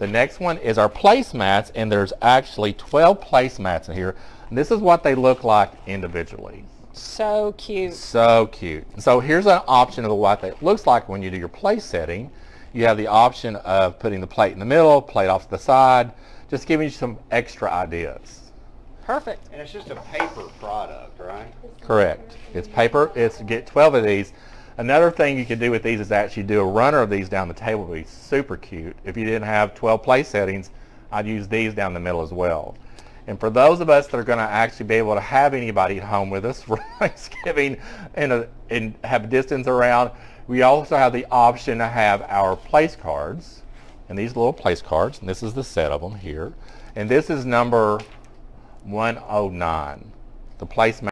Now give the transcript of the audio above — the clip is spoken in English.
The next one is our placemats, and there's actually 12 placemats in here. This is what they look like individually. So cute. So cute. So here's an option of what that looks like when you do your place setting. You have the option of putting the plate in the middle, plate off to the side, just giving you some extra ideas. Perfect. And it's just a paper product, right? Correct. It's paper. It's get 12 of these. Another thing you could do with these is actually do a runner of these down the table. would be super cute. If you didn't have 12 place settings, I'd use these down the middle as well. And for those of us that are going to actually be able to have anybody at home with us for Thanksgiving and, a, and have distance around, we also have the option to have our place cards and these little place cards. And this is the set of them here. And this is number 109, the place